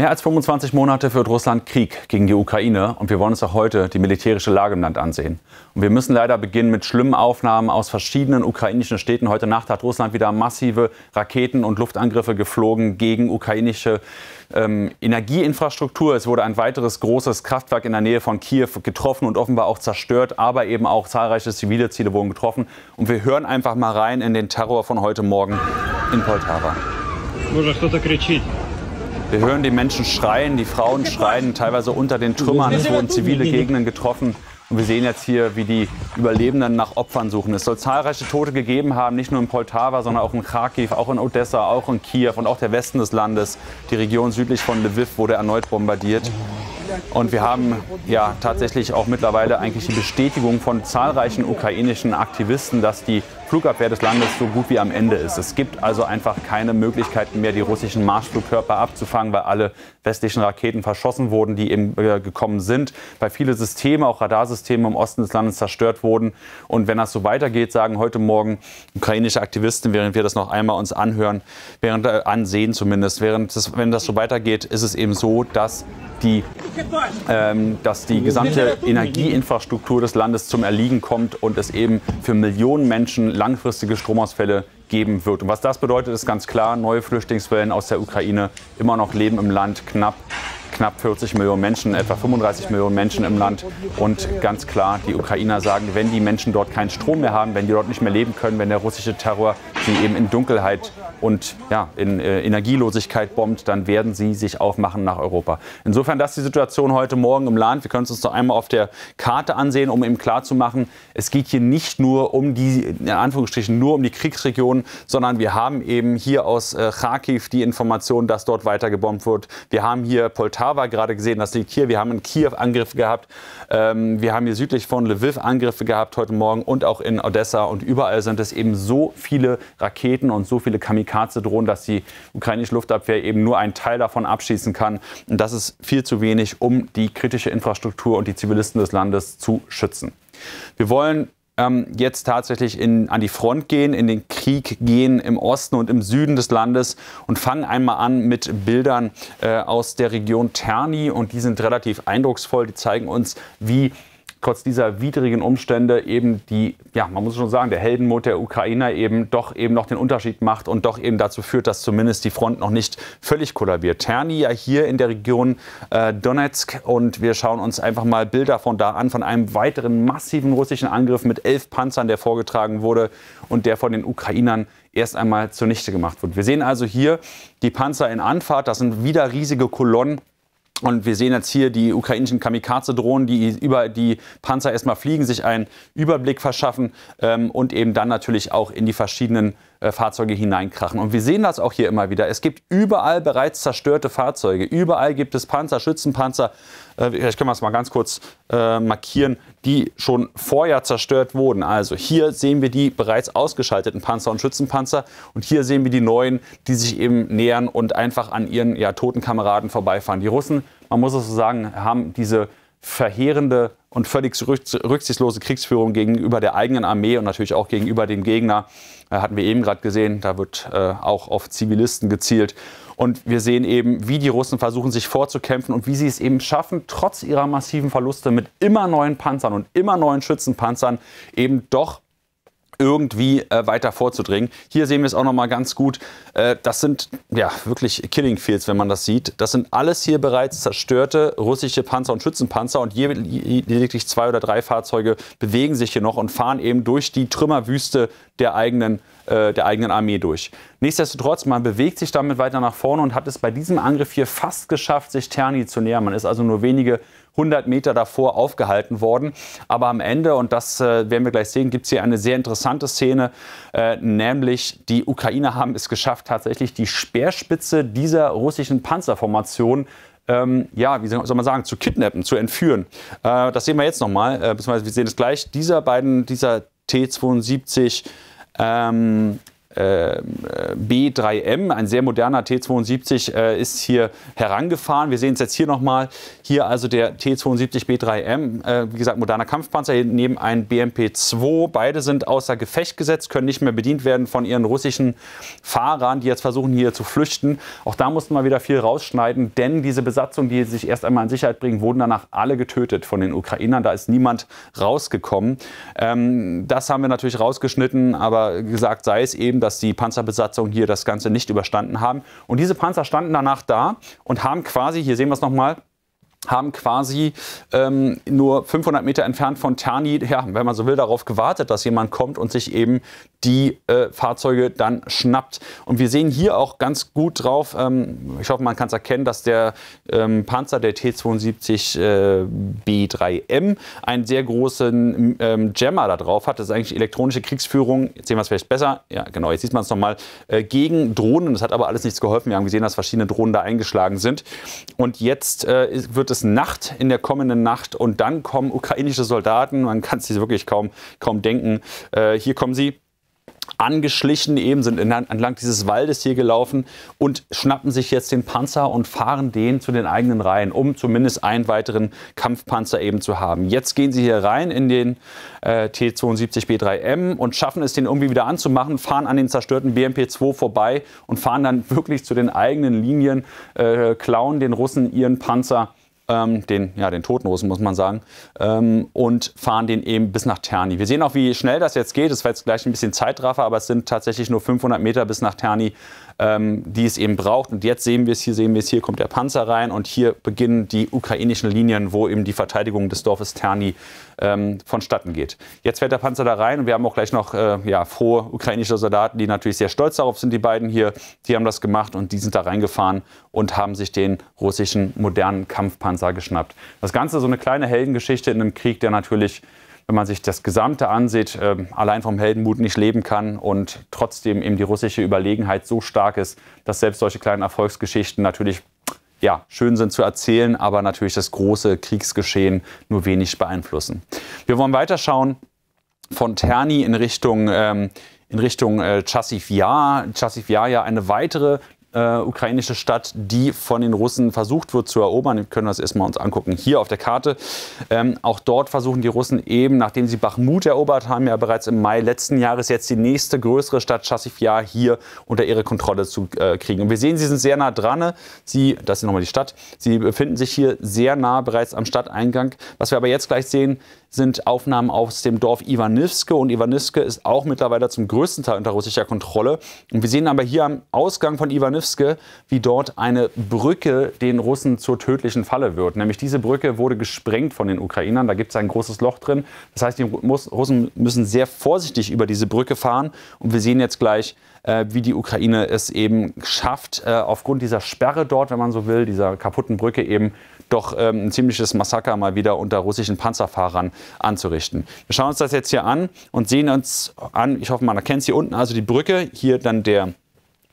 Mehr als 25 Monate führt Russland Krieg gegen die Ukraine und wir wollen uns auch heute die militärische Lage im Land ansehen. Und wir müssen leider beginnen mit schlimmen Aufnahmen aus verschiedenen ukrainischen Städten. Heute Nacht hat Russland wieder massive Raketen und Luftangriffe geflogen gegen ukrainische ähm, Energieinfrastruktur. Es wurde ein weiteres großes Kraftwerk in der Nähe von Kiew getroffen und offenbar auch zerstört, aber eben auch zahlreiche zivile Ziele wurden getroffen. Und wir hören einfach mal rein in den Terror von heute Morgen in Poltava. Боже, кто-то кричит. Wir hören die Menschen schreien, die Frauen schreien, teilweise unter den Trümmern. Es wurden zivile Gegenden getroffen. Und wir sehen jetzt hier, wie die Überlebenden nach Opfern suchen. Es soll zahlreiche Tote gegeben haben, nicht nur in Poltava, sondern auch in Kharkiv, auch in Odessa, auch in Kiew und auch der Westen des Landes. Die Region südlich von Lviv wurde erneut bombardiert. Und wir haben ja tatsächlich auch mittlerweile eigentlich die Bestätigung von zahlreichen ukrainischen Aktivisten, dass die Flugabwehr des Landes so gut wie am Ende ist. Es gibt also einfach keine Möglichkeiten mehr, die russischen Marschflugkörper abzufangen, weil alle westlichen Raketen verschossen wurden, die eben äh, gekommen sind, weil viele Systeme, auch Radarsysteme im Osten des Landes zerstört wurden. Und wenn das so weitergeht, sagen heute Morgen ukrainische Aktivisten, während wir das noch einmal uns anhören, während äh, ansehen zumindest, während das, wenn das so weitergeht, ist es eben so, dass die, ähm, dass die gesamte Energieinfrastruktur des Landes zum Erliegen kommt und es eben für Millionen Menschen langfristige Stromausfälle geben wird. Und was das bedeutet, ist ganz klar, neue Flüchtlingswellen aus der Ukraine, immer noch Leben im Land, knapp, knapp 40 Millionen Menschen, etwa 35 Millionen Menschen im Land. Und ganz klar, die Ukrainer sagen, wenn die Menschen dort keinen Strom mehr haben, wenn die dort nicht mehr leben können, wenn der russische Terror sie eben in Dunkelheit und ja, in äh, Energielosigkeit bombt, dann werden sie sich aufmachen nach Europa. Insofern das ist die Situation heute Morgen im Land. Wir können es uns noch einmal auf der Karte ansehen, um eben klarzumachen, es geht hier nicht nur um die, in Anführungsstrichen, nur um die Kriegsregionen, sondern wir haben eben hier aus äh, Kharkiv die Information, dass dort weiter gebombt wird. Wir haben hier Poltava gerade gesehen, das liegt hier. Wir haben in Kiew Angriffe gehabt. Ähm, wir haben hier südlich von Lviv Angriffe gehabt heute Morgen und auch in Odessa. Und überall sind es eben so viele Raketen und so viele Kamikaze Zertifikate drohen, dass die ukrainische Luftabwehr eben nur einen Teil davon abschießen kann. Und das ist viel zu wenig, um die kritische Infrastruktur und die Zivilisten des Landes zu schützen. Wir wollen ähm, jetzt tatsächlich in, an die Front gehen, in den Krieg gehen im Osten und im Süden des Landes und fangen einmal an mit Bildern äh, aus der Region Terni und die sind relativ eindrucksvoll, die zeigen uns, wie trotz dieser widrigen Umstände eben die, ja, man muss schon sagen, der Heldenmut der Ukrainer eben doch eben noch den Unterschied macht und doch eben dazu führt, dass zumindest die Front noch nicht völlig kollabiert. Terni ja hier in der Region äh, Donetsk und wir schauen uns einfach mal Bilder von da an, von einem weiteren massiven russischen Angriff mit elf Panzern, der vorgetragen wurde und der von den Ukrainern erst einmal zunichte gemacht wurde. Wir sehen also hier die Panzer in Anfahrt, das sind wieder riesige Kolonnen und wir sehen jetzt hier die ukrainischen Kamikaze-Drohnen, die über die Panzer erstmal fliegen, sich einen Überblick verschaffen ähm, und eben dann natürlich auch in die verschiedenen äh, Fahrzeuge hineinkrachen. Und wir sehen das auch hier immer wieder. Es gibt überall bereits zerstörte Fahrzeuge. Überall gibt es Panzer, Schützenpanzer. Äh, vielleicht können wir das mal ganz kurz äh, markieren, die schon vorher zerstört wurden. Also hier sehen wir die bereits ausgeschalteten Panzer und Schützenpanzer. Und hier sehen wir die neuen, die sich eben nähern und einfach an ihren ja, toten Kameraden vorbeifahren. Die Russen, man muss es so sagen, haben diese verheerende und völlig rücksichtslose Kriegsführung gegenüber der eigenen Armee und natürlich auch gegenüber dem Gegner. Äh, hatten wir eben gerade gesehen, da wird äh, auch auf Zivilisten gezielt. Und wir sehen eben, wie die Russen versuchen, sich vorzukämpfen und wie sie es eben schaffen, trotz ihrer massiven Verluste mit immer neuen Panzern und immer neuen Schützenpanzern eben doch irgendwie äh, weiter vorzudringen. Hier sehen wir es auch nochmal ganz gut. Äh, das sind ja wirklich Killing Fields, wenn man das sieht. Das sind alles hier bereits zerstörte russische Panzer und Schützenpanzer und je, lediglich zwei oder drei Fahrzeuge bewegen sich hier noch und fahren eben durch die Trümmerwüste der eigenen, äh, der eigenen Armee durch. Nichtsdestotrotz, man bewegt sich damit weiter nach vorne und hat es bei diesem Angriff hier fast geschafft, sich Terni zu nähern. Man ist also nur wenige 100 Meter davor aufgehalten worden. Aber am Ende, und das äh, werden wir gleich sehen, gibt es hier eine sehr interessante Szene, äh, nämlich die Ukrainer haben es geschafft, tatsächlich die Speerspitze dieser russischen Panzerformation ähm, ja, wie soll man sagen, zu kidnappen, zu entführen. Äh, das sehen wir jetzt nochmal, äh, beziehungsweise wir sehen es gleich. Dieser beiden, dieser T-72 ähm, B3M, ein sehr moderner T72, äh, ist hier herangefahren. Wir sehen es jetzt hier nochmal. Hier also der T72 B3M, äh, wie gesagt, moderner Kampfpanzer, hier neben ein BMP2. Beide sind außer Gefecht gesetzt, können nicht mehr bedient werden von ihren russischen Fahrern, die jetzt versuchen, hier zu flüchten. Auch da mussten wir wieder viel rausschneiden, denn diese Besatzung, die sich erst einmal in Sicherheit bringen, wurden danach alle getötet von den Ukrainern. Da ist niemand rausgekommen. Ähm, das haben wir natürlich rausgeschnitten, aber gesagt, sei es eben dass die Panzerbesatzung hier das Ganze nicht überstanden haben. Und diese Panzer standen danach da und haben quasi, hier sehen wir es nochmal, haben quasi ähm, nur 500 Meter entfernt von Terni, ja, wenn man so will, darauf gewartet, dass jemand kommt und sich eben die äh, Fahrzeuge dann schnappt. Und wir sehen hier auch ganz gut drauf, ähm, ich hoffe, man kann es erkennen, dass der ähm, Panzer der T-72 äh, B3M einen sehr großen ähm, Jammer da drauf hat. Das ist eigentlich elektronische Kriegsführung, jetzt sehen wir es vielleicht besser, ja genau, jetzt sieht man es nochmal, äh, gegen Drohnen. Das hat aber alles nichts geholfen. Wir haben gesehen, dass verschiedene Drohnen da eingeschlagen sind. Und jetzt äh, wird wird es Nacht in der kommenden Nacht und dann kommen ukrainische Soldaten, man kann es sich wirklich kaum, kaum denken. Äh, hier kommen sie angeschlichen, eben sind entlang dieses Waldes hier gelaufen und schnappen sich jetzt den Panzer und fahren den zu den eigenen Reihen, um zumindest einen weiteren Kampfpanzer eben zu haben. Jetzt gehen sie hier rein in den äh, T-72B3M und schaffen es, den irgendwie wieder anzumachen, fahren an den zerstörten BMP-2 vorbei und fahren dann wirklich zu den eigenen Linien, äh, klauen den Russen ihren Panzer ähm, den, ja, den Totenrosen muss man sagen, ähm, und fahren den eben bis nach Terni. Wir sehen auch, wie schnell das jetzt geht. Es war jetzt gleich ein bisschen Zeitraffer, aber es sind tatsächlich nur 500 Meter bis nach Terni ähm, die es eben braucht. Und jetzt sehen wir es, hier sehen wir es, hier kommt der Panzer rein und hier beginnen die ukrainischen Linien, wo eben die Verteidigung des Dorfes Terni ähm, vonstatten geht. Jetzt fährt der Panzer da rein und wir haben auch gleich noch äh, ja, frohe ukrainische Soldaten, die natürlich sehr stolz darauf sind, die beiden hier, die haben das gemacht und die sind da reingefahren und haben sich den russischen modernen Kampfpanzer geschnappt. Das Ganze so eine kleine Heldengeschichte in einem Krieg, der natürlich wenn man sich das Gesamte ansieht, ähm, allein vom Heldenmut nicht leben kann und trotzdem eben die russische Überlegenheit so stark ist, dass selbst solche kleinen Erfolgsgeschichten natürlich ja, schön sind zu erzählen, aber natürlich das große Kriegsgeschehen nur wenig beeinflussen. Wir wollen weiterschauen von Terni in Richtung ähm, in Richtung äh, Chassifiar. Chassifiar ja eine weitere äh, ukrainische Stadt, die von den Russen versucht wird zu erobern. Wir können das erstmal uns angucken. Hier auf der Karte. Ähm, auch dort versuchen die Russen eben, nachdem sie Bachmut erobert haben, ja bereits im Mai letzten Jahres jetzt die nächste größere Stadt Chassivja hier unter ihre Kontrolle zu äh, kriegen. Und wir sehen, sie sind sehr nah dran. Sie, das ist nochmal die Stadt. Sie befinden sich hier sehr nah bereits am Stadteingang. Was wir aber jetzt gleich sehen, sind Aufnahmen aus dem Dorf Iwanivske. Und Iwanivske ist auch mittlerweile zum größten Teil unter russischer Kontrolle. Und wir sehen aber hier am Ausgang von Iwanivske Kalifske, wie dort eine Brücke den Russen zur tödlichen Falle wird. Nämlich diese Brücke wurde gesprengt von den Ukrainern. Da gibt es ein großes Loch drin. Das heißt, die Russen müssen sehr vorsichtig über diese Brücke fahren. Und wir sehen jetzt gleich, äh, wie die Ukraine es eben schafft, äh, aufgrund dieser Sperre dort, wenn man so will, dieser kaputten Brücke eben doch ähm, ein ziemliches Massaker mal wieder unter russischen Panzerfahrern anzurichten. Wir schauen uns das jetzt hier an und sehen uns an, ich hoffe, man erkennt es hier unten, also die Brücke, hier dann der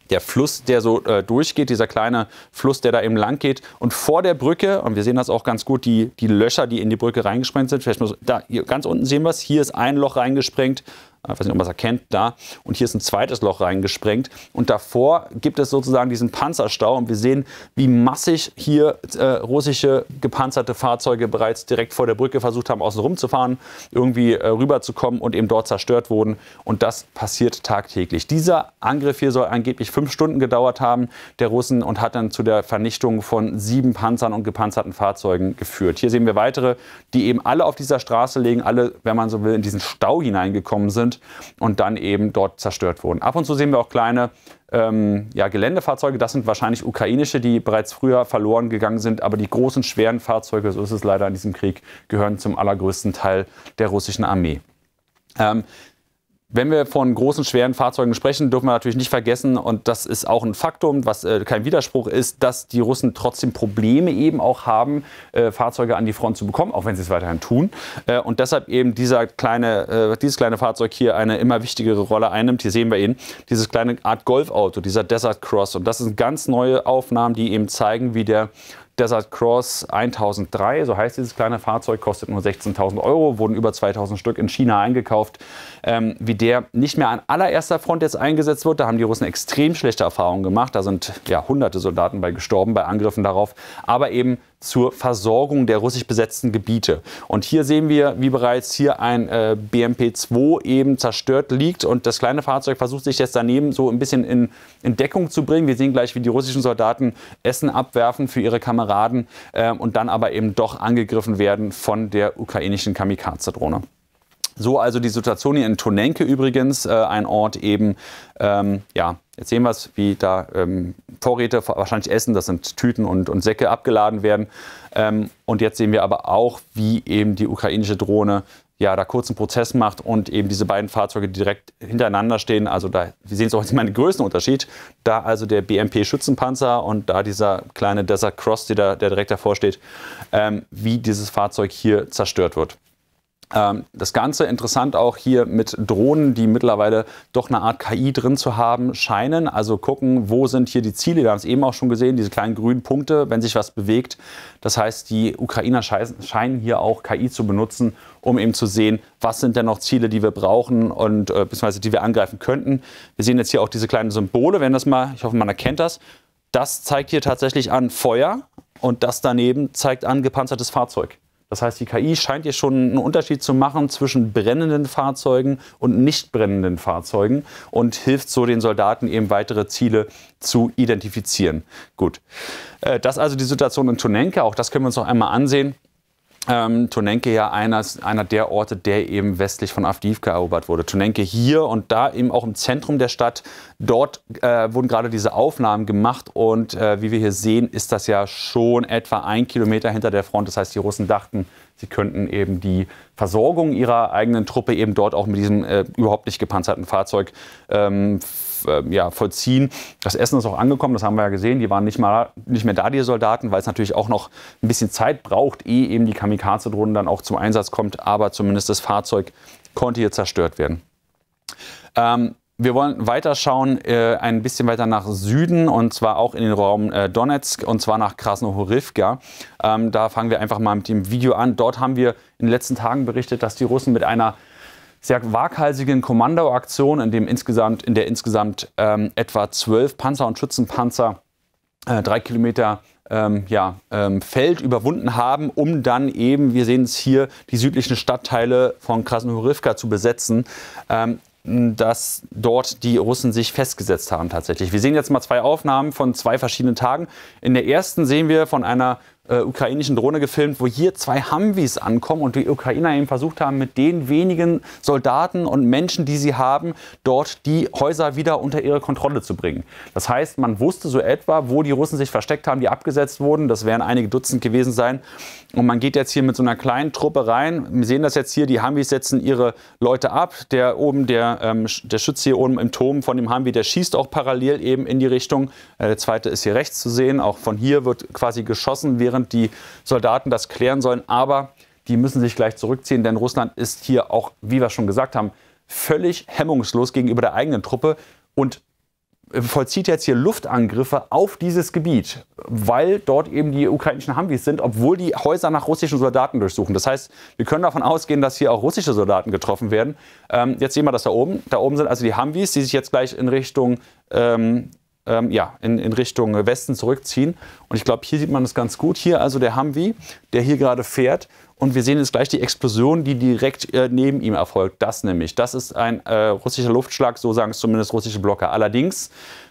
der Fluss, der so äh, durchgeht, dieser kleine Fluss, der da eben lang geht. Und vor der Brücke, und wir sehen das auch ganz gut, die, die Löcher, die in die Brücke reingesprengt sind, vielleicht muss, da, hier, ganz unten sehen wir es, hier ist ein Loch reingesprengt ich ah, weiß nicht, ob man es erkennt, da. Und hier ist ein zweites Loch reingesprengt. Und davor gibt es sozusagen diesen Panzerstau. Und wir sehen, wie massig hier äh, russische gepanzerte Fahrzeuge bereits direkt vor der Brücke versucht haben, außen rumzufahren, irgendwie äh, rüberzukommen und eben dort zerstört wurden. Und das passiert tagtäglich. Dieser Angriff hier soll angeblich fünf Stunden gedauert haben der Russen und hat dann zu der Vernichtung von sieben Panzern und gepanzerten Fahrzeugen geführt. Hier sehen wir weitere, die eben alle auf dieser Straße liegen, alle, wenn man so will, in diesen Stau hineingekommen sind und dann eben dort zerstört wurden. Ab und zu sehen wir auch kleine ähm, ja, Geländefahrzeuge. Das sind wahrscheinlich ukrainische, die bereits früher verloren gegangen sind. Aber die großen, schweren Fahrzeuge, so ist es leider in diesem Krieg, gehören zum allergrößten Teil der russischen Armee. Ähm, wenn wir von großen, schweren Fahrzeugen sprechen, dürfen wir natürlich nicht vergessen, und das ist auch ein Faktum, was äh, kein Widerspruch ist, dass die Russen trotzdem Probleme eben auch haben, äh, Fahrzeuge an die Front zu bekommen, auch wenn sie es weiterhin tun. Äh, und deshalb eben dieser kleine, äh, dieses kleine Fahrzeug hier eine immer wichtigere Rolle einnimmt. Hier sehen wir ihn, dieses kleine Art Golfauto, dieser Desert Cross. Und das sind ganz neue Aufnahmen, die eben zeigen, wie der Desert Cross 1003, so heißt dieses kleine Fahrzeug, kostet nur 16.000 Euro, wurden über 2.000 Stück in China eingekauft. Ähm, wie der nicht mehr an allererster Front jetzt eingesetzt wird, da haben die Russen extrem schlechte Erfahrungen gemacht. Da sind ja hunderte Soldaten bei gestorben bei Angriffen darauf. Aber eben zur Versorgung der russisch besetzten Gebiete. Und hier sehen wir, wie bereits hier ein äh, BMP-2 eben zerstört liegt und das kleine Fahrzeug versucht sich jetzt daneben so ein bisschen in, in Deckung zu bringen. Wir sehen gleich, wie die russischen Soldaten Essen abwerfen für ihre Kameraden äh, und dann aber eben doch angegriffen werden von der ukrainischen Kamikaze-Drohne. So also die Situation hier in Tonenke übrigens, äh, ein Ort eben, ähm, ja, Jetzt sehen wir es, wie da ähm, Vorräte, wahrscheinlich Essen, das sind Tüten und, und Säcke, abgeladen werden. Ähm, und jetzt sehen wir aber auch, wie eben die ukrainische Drohne ja, da kurzen Prozess macht und eben diese beiden Fahrzeuge direkt hintereinander stehen. Also da, wir sehen es auch jetzt mal den Größenunterschied. Da also der BMP Schützenpanzer und da dieser kleine Desert Cross, der, der direkt davor steht, ähm, wie dieses Fahrzeug hier zerstört wird. Ähm, das Ganze interessant auch hier mit Drohnen, die mittlerweile doch eine Art KI drin zu haben scheinen. Also gucken, wo sind hier die Ziele. Wir haben es eben auch schon gesehen, diese kleinen grünen Punkte, wenn sich was bewegt. Das heißt, die Ukrainer scheinen hier auch KI zu benutzen, um eben zu sehen, was sind denn noch Ziele, die wir brauchen und äh, beziehungsweise die wir angreifen könnten. Wir sehen jetzt hier auch diese kleinen Symbole, wenn das mal, ich hoffe, man erkennt das. Das zeigt hier tatsächlich an Feuer und das daneben zeigt an gepanzertes Fahrzeug. Das heißt, die KI scheint hier schon einen Unterschied zu machen zwischen brennenden Fahrzeugen und nicht brennenden Fahrzeugen und hilft so den Soldaten eben weitere Ziele zu identifizieren. Gut, äh, das ist also die Situation in Tunenke, auch das können wir uns noch einmal ansehen ähm, Tonenke ja einer, einer der Orte, der eben westlich von Avdivka erobert wurde. Tonenke hier und da eben auch im Zentrum der Stadt. Dort äh, wurden gerade diese Aufnahmen gemacht und äh, wie wir hier sehen, ist das ja schon etwa ein Kilometer hinter der Front. Das heißt, die Russen dachten, Sie könnten eben die Versorgung ihrer eigenen Truppe eben dort auch mit diesem äh, überhaupt nicht gepanzerten Fahrzeug ähm, äh, ja, vollziehen. Das Essen ist auch angekommen, das haben wir ja gesehen. Die waren nicht, mal, nicht mehr da, die Soldaten, weil es natürlich auch noch ein bisschen Zeit braucht, ehe eben die Kamikaze-Drohne dann auch zum Einsatz kommt. Aber zumindest das Fahrzeug konnte hier zerstört werden. Ähm, wir wollen weiter schauen, äh, ein bisschen weiter nach Süden und zwar auch in den Raum äh, Donetsk und zwar nach Krasnohorivka. Ähm, da fangen wir einfach mal mit dem Video an. Dort haben wir in den letzten Tagen berichtet, dass die Russen mit einer sehr waghalsigen Kommandoaktion, in, dem insgesamt, in der insgesamt ähm, etwa zwölf Panzer und Schützenpanzer äh, drei Kilometer ähm, ja, ähm, Feld überwunden haben, um dann eben, wir sehen es hier, die südlichen Stadtteile von Krasnohorivka zu besetzen. Ähm, dass dort die Russen sich festgesetzt haben tatsächlich. Wir sehen jetzt mal zwei Aufnahmen von zwei verschiedenen Tagen. In der ersten sehen wir von einer äh, ukrainischen Drohne gefilmt, wo hier zwei Humvees ankommen und die Ukrainer eben versucht haben, mit den wenigen Soldaten und Menschen, die sie haben, dort die Häuser wieder unter ihre Kontrolle zu bringen. Das heißt, man wusste so etwa, wo die Russen sich versteckt haben, die abgesetzt wurden. Das wären einige Dutzend gewesen sein. Und man geht jetzt hier mit so einer kleinen Truppe rein. Wir sehen das jetzt hier, die Humvees setzen ihre Leute ab. Der oben, der, ähm, der Schütze hier oben im Turm von dem Humvee, der schießt auch parallel eben in die Richtung. Äh, der zweite ist hier rechts zu sehen. Auch von hier wird quasi geschossen, während während die Soldaten das klären sollen. Aber die müssen sich gleich zurückziehen, denn Russland ist hier auch, wie wir schon gesagt haben, völlig hemmungslos gegenüber der eigenen Truppe und äh, vollzieht jetzt hier Luftangriffe auf dieses Gebiet, weil dort eben die ukrainischen Humvees sind, obwohl die Häuser nach russischen Soldaten durchsuchen. Das heißt, wir können davon ausgehen, dass hier auch russische Soldaten getroffen werden. Ähm, jetzt sehen wir das da oben. Da oben sind also die Humvees, die sich jetzt gleich in Richtung ähm, ähm, ja, in, in Richtung Westen zurückziehen. Und ich glaube, hier sieht man es ganz gut. Hier also der Humvee, der hier gerade fährt. Und wir sehen jetzt gleich die Explosion, die direkt äh, neben ihm erfolgt. Das nämlich. Das ist ein äh, russischer Luftschlag, so sagen es zumindest russische Blocker. Allerdings,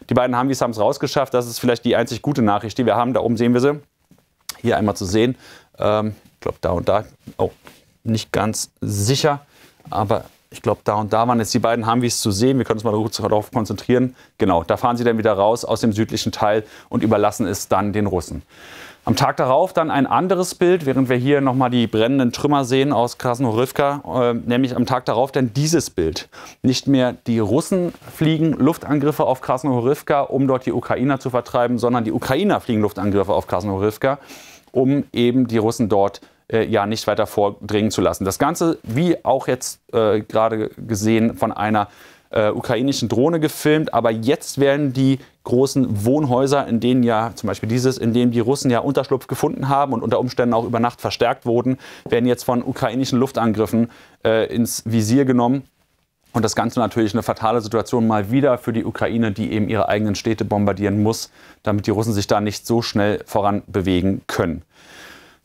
die beiden Humvees haben es rausgeschafft. Das ist vielleicht die einzig gute Nachricht, die wir haben. Da oben sehen wir sie. Hier einmal zu sehen. Ähm, ich glaube, da und da. Oh, nicht ganz sicher. Aber ich glaube, da und da waren jetzt die beiden Humvees zu sehen. Wir können uns mal darauf konzentrieren. Genau, da fahren sie dann wieder raus aus dem südlichen Teil und überlassen es dann den Russen. Am Tag darauf dann ein anderes Bild, während wir hier nochmal die brennenden Trümmer sehen aus Krasnodrivka, äh, nämlich am Tag darauf dann dieses Bild. Nicht mehr die Russen fliegen Luftangriffe auf Krasnodrivka, um dort die Ukrainer zu vertreiben, sondern die Ukrainer fliegen Luftangriffe auf Krasnodrivka, um eben die Russen dort zu äh, ja nicht weiter vordringen zu lassen. Das Ganze, wie auch jetzt äh, gerade gesehen, von einer äh, ukrainischen Drohne gefilmt. Aber jetzt werden die großen Wohnhäuser, in denen ja zum Beispiel dieses, in dem die Russen ja Unterschlupf gefunden haben und unter Umständen auch über Nacht verstärkt wurden, werden jetzt von ukrainischen Luftangriffen äh, ins Visier genommen. Und das Ganze natürlich eine fatale Situation mal wieder für die Ukraine, die eben ihre eigenen Städte bombardieren muss, damit die Russen sich da nicht so schnell voran bewegen können.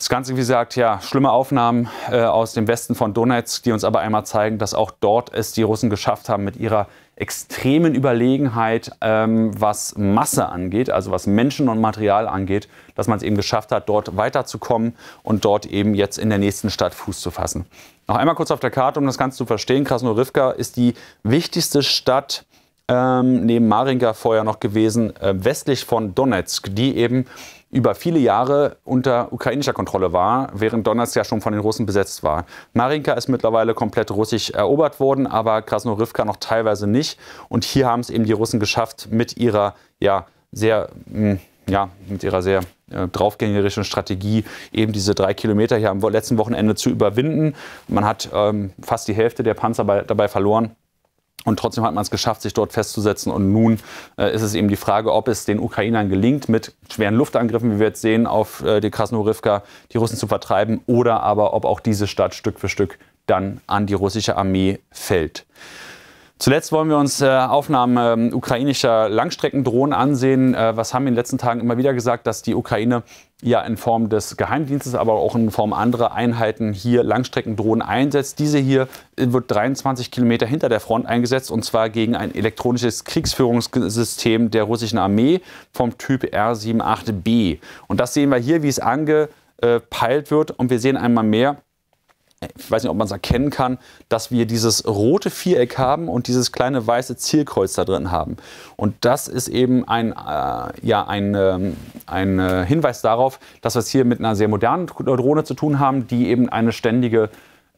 Das Skansk sagt, ja, schlimme Aufnahmen äh, aus dem Westen von Donetsk, die uns aber einmal zeigen, dass auch dort es die Russen geschafft haben, mit ihrer extremen Überlegenheit, ähm, was Masse angeht, also was Menschen und Material angeht, dass man es eben geschafft hat, dort weiterzukommen und dort eben jetzt in der nächsten Stadt Fuß zu fassen. Noch einmal kurz auf der Karte, um das Ganze zu verstehen. Krasnodrivka ist die wichtigste Stadt ähm, neben Marinka vorher noch gewesen, äh, westlich von Donetsk, die eben über viele Jahre unter ukrainischer Kontrolle war, während Donetsk ja schon von den Russen besetzt war. Marinka ist mittlerweile komplett russisch erobert worden, aber Krasnodrivka noch teilweise nicht. Und hier haben es eben die Russen geschafft, mit ihrer ja, sehr, hm, ja, mit ihrer sehr äh, draufgängerischen Strategie eben diese drei Kilometer hier am letzten Wochenende zu überwinden. Man hat ähm, fast die Hälfte der Panzer bei, dabei verloren. Und trotzdem hat man es geschafft, sich dort festzusetzen. Und nun äh, ist es eben die Frage, ob es den Ukrainern gelingt, mit schweren Luftangriffen, wie wir jetzt sehen, auf äh, die Krasnodrivka die Russen zu vertreiben, oder aber ob auch diese Stadt Stück für Stück dann an die russische Armee fällt. Zuletzt wollen wir uns äh, Aufnahmen äh, ukrainischer Langstreckendrohnen ansehen. Äh, was haben wir in den letzten Tagen immer wieder gesagt, dass die Ukraine ja in Form des Geheimdienstes, aber auch in Form anderer Einheiten hier Langstreckendrohnen einsetzt. Diese hier wird 23 Kilometer hinter der Front eingesetzt und zwar gegen ein elektronisches Kriegsführungssystem der russischen Armee vom Typ R78B. Und das sehen wir hier, wie es angepeilt äh, wird. Und wir sehen einmal mehr, ich weiß nicht, ob man es erkennen kann, dass wir dieses rote Viereck haben und dieses kleine weiße Zielkreuz da drin haben. Und das ist eben ein, äh, ja, ein, ähm, ein äh, Hinweis darauf, dass wir es hier mit einer sehr modernen Drohne zu tun haben, die eben eine ständige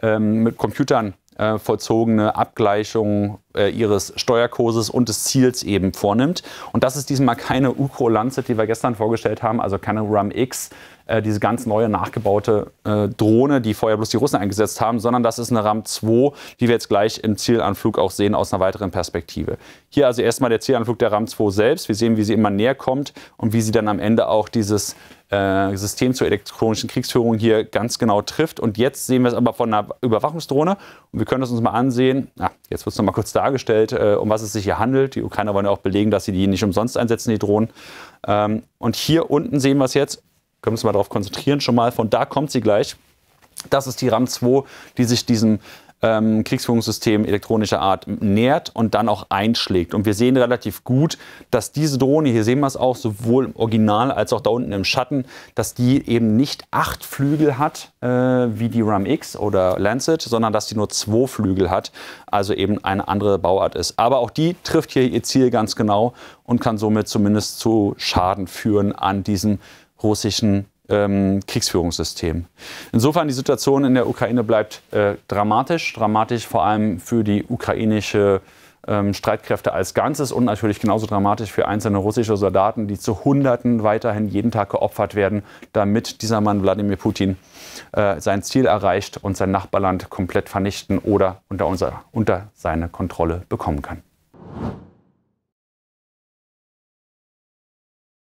ähm, mit Computern äh, vollzogene Abgleichung äh, ihres Steuerkurses und des Ziels eben vornimmt. Und das ist diesmal keine Ucro Lancet, die wir gestern vorgestellt haben, also keine RAM X, äh, diese ganz neue nachgebaute äh, Drohne, die vorher bloß die Russen eingesetzt haben, sondern das ist eine RAM 2, die wir jetzt gleich im Zielanflug auch sehen aus einer weiteren Perspektive. Hier also erstmal der Zielanflug der RAM 2 selbst. Wir sehen, wie sie immer näher kommt und wie sie dann am Ende auch dieses äh, System zur elektronischen Kriegsführung hier ganz genau trifft. Und jetzt sehen wir es aber von einer Überwachungsdrohne. Und wir können das uns mal ansehen. Ah, jetzt wird es nochmal kurz dargestellt, äh, um was es sich hier handelt. Die Ukrainer wollen ja auch belegen, dass sie die nicht umsonst einsetzen, die Drohnen. Ähm, und hier unten sehen wir es jetzt. Können wir uns mal darauf konzentrieren schon mal. Von da kommt sie gleich. Das ist die RAM 2, die sich diesem ähm, Kriegsführungssystem elektronischer Art nähert und dann auch einschlägt. Und wir sehen relativ gut, dass diese Drohne, hier sehen wir es auch, sowohl im Original als auch da unten im Schatten, dass die eben nicht acht Flügel hat, äh, wie die Ram X oder Lancet, sondern dass die nur zwei Flügel hat, also eben eine andere Bauart ist. Aber auch die trifft hier ihr Ziel ganz genau und kann somit zumindest zu Schaden führen an diesem russischen ähm, Kriegsführungssystem. Insofern die Situation in der Ukraine bleibt äh, dramatisch, dramatisch vor allem für die ukrainische ähm, Streitkräfte als Ganzes und natürlich genauso dramatisch für einzelne russische Soldaten, die zu Hunderten weiterhin jeden Tag geopfert werden, damit dieser Mann Wladimir Putin äh, sein Ziel erreicht und sein Nachbarland komplett vernichten oder unter, unser, unter seine Kontrolle bekommen kann.